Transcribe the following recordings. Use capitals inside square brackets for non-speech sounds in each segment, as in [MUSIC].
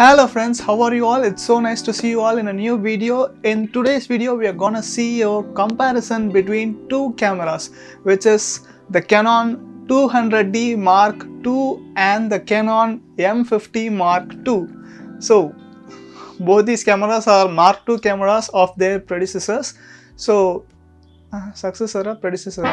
Hello friends, how are you all? It's so nice to see you all in a new video. In today's video, we are gonna see a comparison between two cameras, which is the Canon 200D Mark II and the Canon M50 Mark II. So, both these cameras are Mark II cameras of their predecessors. So, uh, successor predecessor.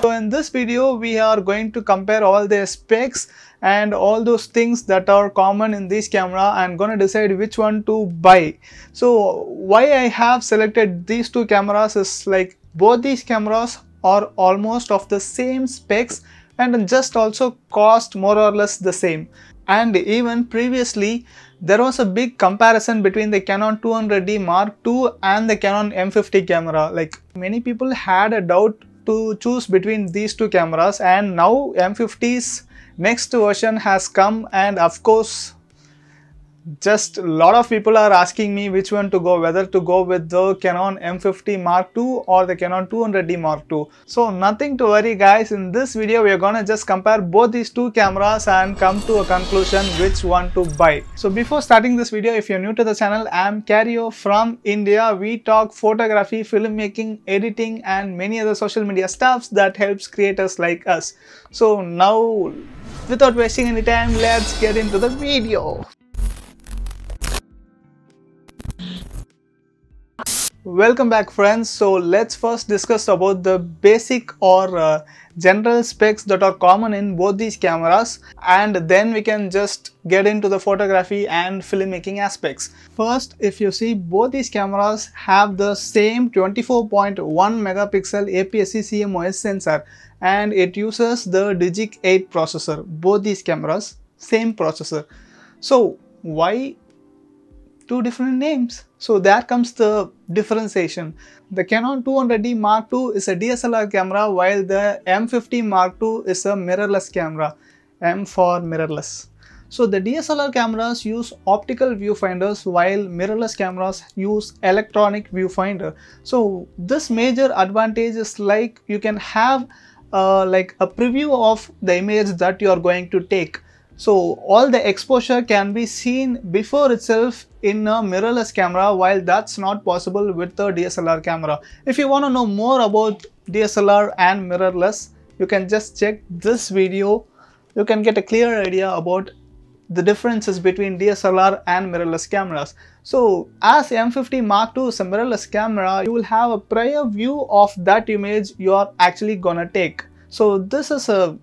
So in this video, we are going to compare all the specs and all those things that are common in this camera I'm gonna decide which one to buy. So why I have selected these two cameras is like both these cameras are almost of the same specs and just also cost more or less the same. And even previously, there was a big comparison between the Canon 200D Mark II and the Canon M50 camera. Like many people had a doubt to choose between these two cameras and now M50's next version has come and of course just a lot of people are asking me which one to go whether to go with the canon m50 mark ii or the canon 200d mark ii so nothing to worry guys in this video we are gonna just compare both these two cameras and come to a conclusion which one to buy so before starting this video if you're new to the channel i am Kario from india we talk photography filmmaking editing and many other social media stuffs that helps creators like us so now without wasting any time let's get into the video Welcome back friends. So let's first discuss about the basic or uh, general specs that are common in both these cameras and then we can just get into the photography and filmmaking aspects. First if you see both these cameras have the same 24.1 megapixel APS-C CMOS sensor and it uses the Digic 8 processor. Both these cameras same processor. So why two different names. So there comes the differentiation. The Canon 200D Mark II is a DSLR camera while the M50 Mark II is a mirrorless camera. M for mirrorless. So the DSLR cameras use optical viewfinders while mirrorless cameras use electronic viewfinder. So this major advantage is like you can have uh, like a preview of the image that you are going to take so all the exposure can be seen before itself in a mirrorless camera while that's not possible with a DSLR camera. If you want to know more about DSLR and mirrorless, you can just check this video. You can get a clear idea about the differences between DSLR and mirrorless cameras. So as M50 Mark II is a mirrorless camera, you will have a prior view of that image you are actually gonna take. So this is a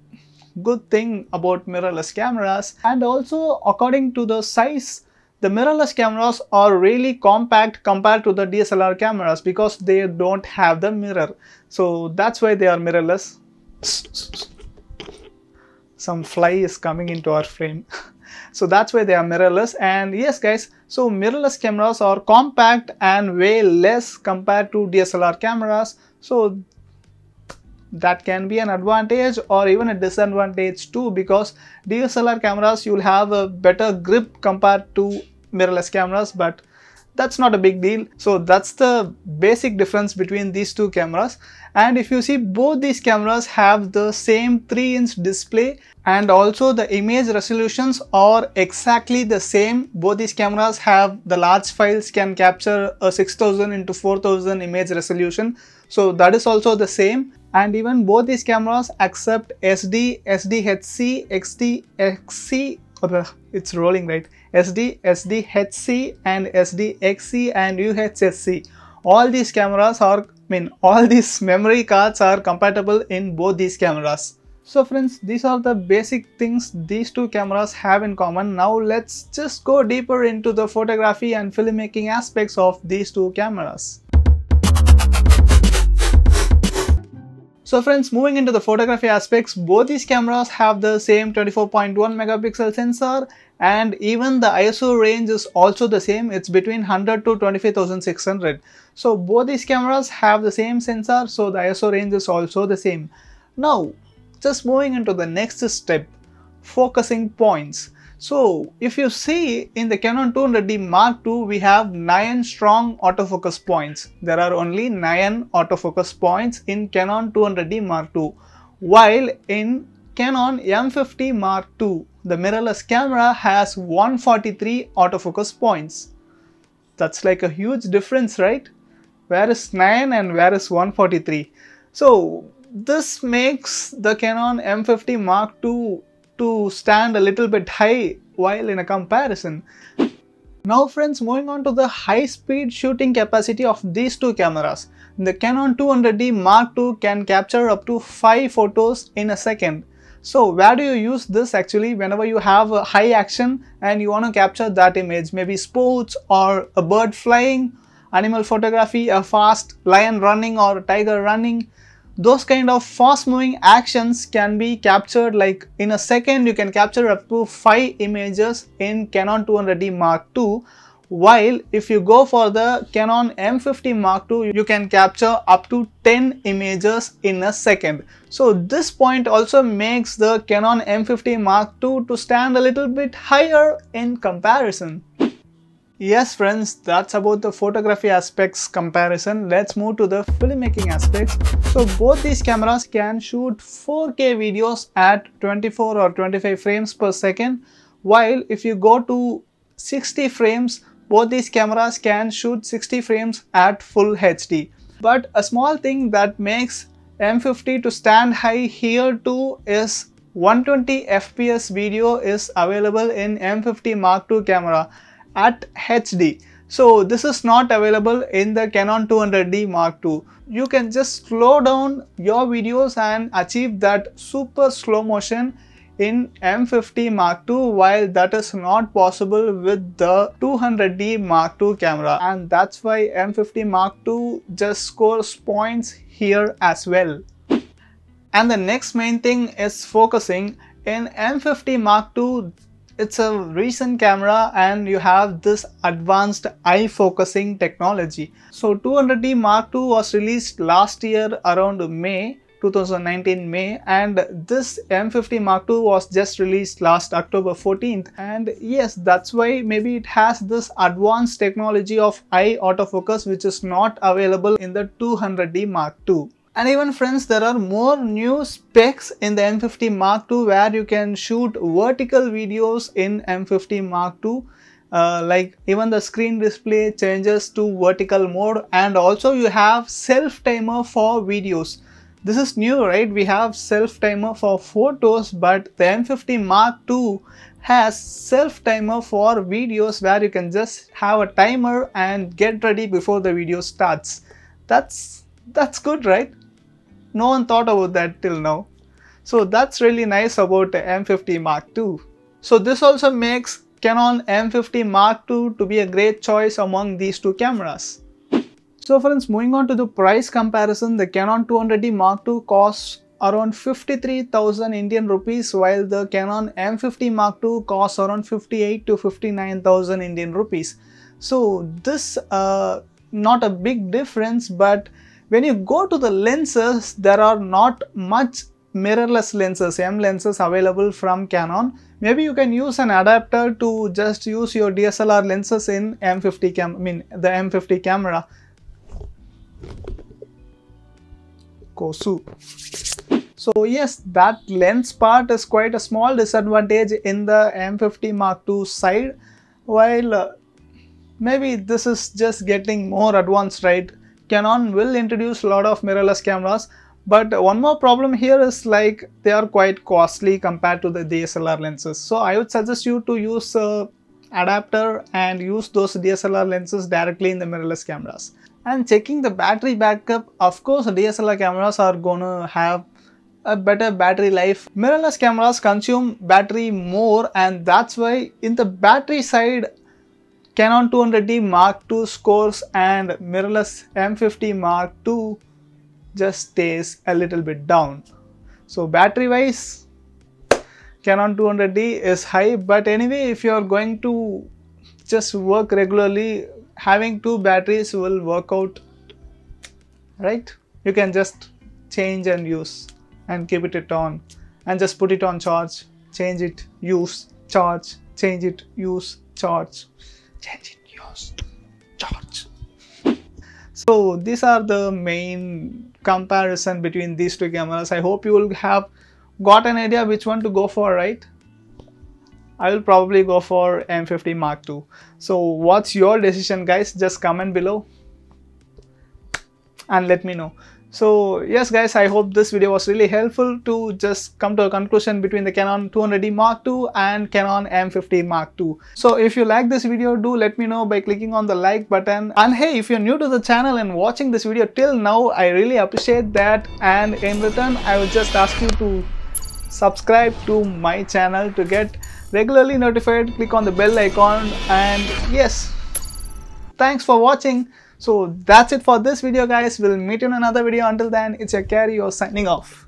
good thing about mirrorless cameras and also according to the size the mirrorless cameras are really compact compared to the DSLR cameras because they don't have the mirror. So that's why they are mirrorless. Some fly is coming into our frame. [LAUGHS] so that's why they are mirrorless and yes guys so mirrorless cameras are compact and way less compared to DSLR cameras so that can be an advantage or even a disadvantage too because DSLR cameras you'll have a better grip compared to mirrorless cameras but that's not a big deal. So that's the basic difference between these two cameras. And if you see both these cameras have the same 3 inch display and also the image resolutions are exactly the same. Both these cameras have the large files can capture a 6000 into 4000 image resolution. So that is also the same and even both these cameras accept SD, SDHC, XD, XC, it's rolling right, SD, SDHC and SDXC and UHSC. All these cameras are, I mean [LAUGHS] all these memory cards are compatible in both these cameras. So friends, these are the basic things these two cameras have in common. Now let's just go deeper into the photography and filmmaking aspects of these two cameras. So friends, moving into the photography aspects, both these cameras have the same 24.1 megapixel sensor and even the ISO range is also the same. It's between 100 to 25,600. So both these cameras have the same sensor, so the ISO range is also the same. Now, just moving into the next step, focusing points. So if you see in the Canon 200D Mark II, we have 9 strong autofocus points. There are only 9 autofocus points in Canon 200D Mark II, while in Canon M50 Mark II, the mirrorless camera has 143 autofocus points. That's like a huge difference, right? Where is 9 and where is 143? So this makes the Canon M50 Mark II to stand a little bit high while in a comparison. Now friends, moving on to the high-speed shooting capacity of these two cameras. The Canon 200D Mark II can capture up to 5 photos in a second. So where do you use this actually whenever you have a high action and you want to capture that image, maybe sports or a bird flying, animal photography, a fast lion running or tiger running those kind of fast moving actions can be captured like in a second you can capture up to 5 images in Canon 200D Mark II while if you go for the Canon M50 Mark II you can capture up to 10 images in a second. So this point also makes the Canon M50 Mark II to stand a little bit higher in comparison. Yes friends, that's about the photography aspects comparison. Let's move to the filmmaking aspects. So both these cameras can shoot 4K videos at 24 or 25 frames per second. While if you go to 60 frames, both these cameras can shoot 60 frames at full HD. But a small thing that makes M50 to stand high here too is 120 FPS video is available in M50 Mark II camera at HD. So this is not available in the Canon 200D Mark II. You can just slow down your videos and achieve that super slow motion in M50 Mark II while that is not possible with the 200D Mark II camera and that's why M50 Mark II just scores points here as well. And the next main thing is focusing. In M50 Mark II it's a recent camera and you have this advanced eye focusing technology. So 200D Mark II was released last year around May 2019 May and this M50 Mark II was just released last October 14th and yes that's why maybe it has this advanced technology of eye autofocus which is not available in the 200D Mark II. And even friends, there are more new specs in the M50 Mark II where you can shoot vertical videos in M50 Mark II. Uh, like even the screen display changes to vertical mode and also you have self timer for videos. This is new, right? We have self timer for photos, but the M50 Mark II has self timer for videos where you can just have a timer and get ready before the video starts. That's that's good, right? No one thought about that till now. So that's really nice about M50 Mark II. So this also makes Canon M50 Mark II to be a great choice among these two cameras. So friends, moving on to the price comparison, the Canon 200D Mark II costs around 53,000 Indian rupees while the Canon M50 Mark II costs around 58 to 59,000 Indian rupees. So this uh, not a big difference but when you go to the lenses, there are not much mirrorless lenses, M lenses available from Canon. Maybe you can use an adapter to just use your DSLR lenses in M50 cam, I mean the M50 camera. Kosu. So yes, that lens part is quite a small disadvantage in the M50 Mark II side, while uh, maybe this is just getting more advanced, right? Canon will introduce a lot of mirrorless cameras but one more problem here is like they are quite costly compared to the DSLR lenses. So I would suggest you to use a adapter and use those DSLR lenses directly in the mirrorless cameras. And checking the battery backup, of course DSLR cameras are gonna have a better battery life. Mirrorless cameras consume battery more and that's why in the battery side Canon 200D Mark II scores and mirrorless M50 Mark II just stays a little bit down. So battery wise, Canon 200D is high but anyway if you are going to just work regularly, having two batteries will work out, right? You can just change and use and keep it on and just put it on charge, change it, use, charge, change it, use, charge change your So these are the main comparison between these two cameras. I hope you will have got an idea which one to go for, right? I will probably go for M50 Mark II. So what's your decision guys? Just comment below and let me know. So yes guys, I hope this video was really helpful to just come to a conclusion between the Canon 200D Mark II and Canon M50 Mark II. So if you like this video, do let me know by clicking on the like button. And hey, if you're new to the channel and watching this video till now, I really appreciate that. And in return, I would just ask you to subscribe to my channel to get regularly notified. Click on the bell icon and yes, thanks for watching. So that's it for this video guys. We'll meet in another video. Until then, it's your carry. You're signing off.